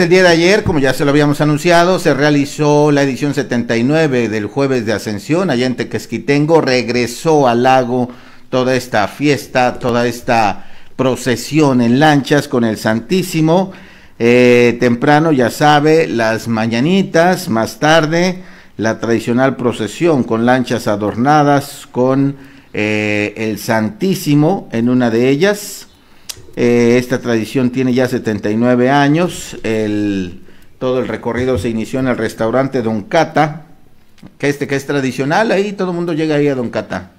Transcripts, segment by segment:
El día de ayer, como ya se lo habíamos anunciado, se realizó la edición 79 del Jueves de Ascensión allá en Tequesquitengo. Regresó al lago toda esta fiesta, toda esta procesión en lanchas con el Santísimo. Eh, temprano, ya sabe, las mañanitas, más tarde, la tradicional procesión con lanchas adornadas con eh, el Santísimo en una de ellas eh, esta tradición tiene ya 79 años. El, todo el recorrido se inició en el restaurante Don Cata, que este que es tradicional, ahí todo el mundo llega ahí a Don Cata.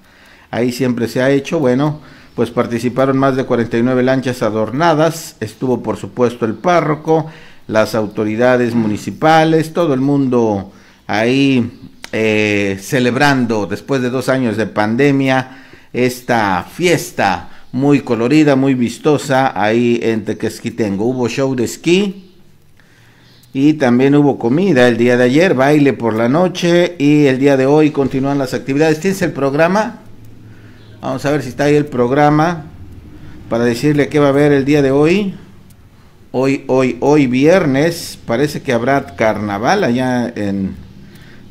Ahí siempre se ha hecho, bueno, pues participaron más de 49 lanchas adornadas, estuvo por supuesto el párroco, las autoridades municipales, todo el mundo ahí eh, celebrando después de dos años de pandemia esta fiesta muy colorida, muy vistosa ahí en Tequesquitengo. Hubo show de esquí y también hubo comida el día de ayer, baile por la noche y el día de hoy continúan las actividades. ¿Tienes el programa? Vamos a ver si está ahí el programa para decirle qué va a haber el día de hoy. Hoy, hoy, hoy viernes parece que habrá carnaval allá en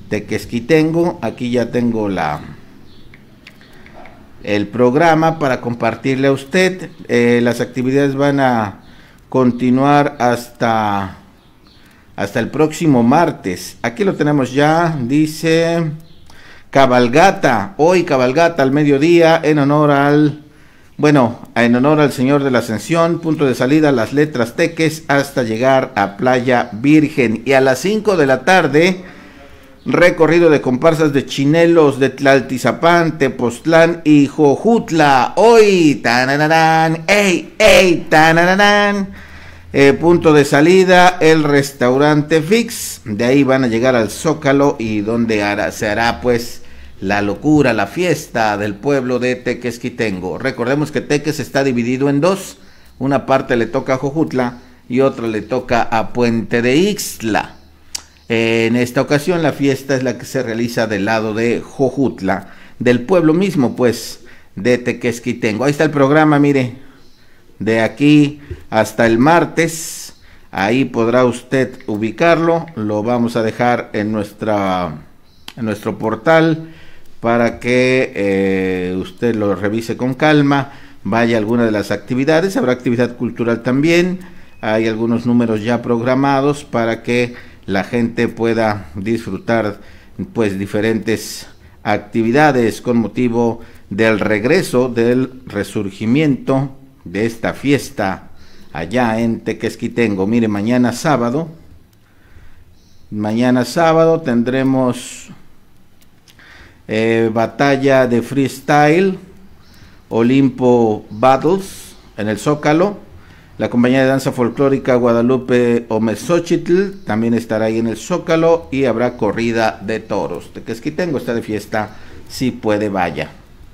Tequesquitengo. Aquí ya tengo la el programa para compartirle a usted. Eh, las actividades van a continuar hasta, hasta el próximo martes. Aquí lo tenemos ya, dice cabalgata, hoy cabalgata al mediodía en honor al... Bueno, en honor al Señor de la Ascensión, punto de salida las letras teques hasta llegar a Playa Virgen. Y a las 5 de la tarde, recorrido de comparsas de chinelos de Tlaltizapán, Tepoztlán y Jojutla. Hoy, ey, ey, eh, punto de salida, el restaurante Fix. De ahí van a llegar al Zócalo y donde hará, se hará pues la locura, la fiesta del pueblo de Tequesquitengo. Recordemos que Teques está dividido en dos. Una parte le toca a Jojutla y otra le toca a Puente de Ixtla. En esta ocasión la fiesta es la que se realiza del lado de Jojutla, del pueblo mismo pues de Tequesquitengo. Ahí está el programa, mire, de aquí hasta el martes. Ahí podrá usted ubicarlo. Lo vamos a dejar en, nuestra, en nuestro portal para que eh, usted lo revise con calma, vaya alguna de las actividades, habrá actividad cultural también, hay algunos números ya programados para que la gente pueda disfrutar pues diferentes actividades con motivo del regreso del resurgimiento de esta fiesta allá en Tequesquitengo. Mire, mañana sábado, mañana sábado tendremos eh, batalla de freestyle, Olimpo Battles en el Zócalo la compañía de danza folclórica Guadalupe Omezochitl también estará ahí en el Zócalo y habrá corrida de toros. ¿De es que tengo esta de fiesta, si puede vaya.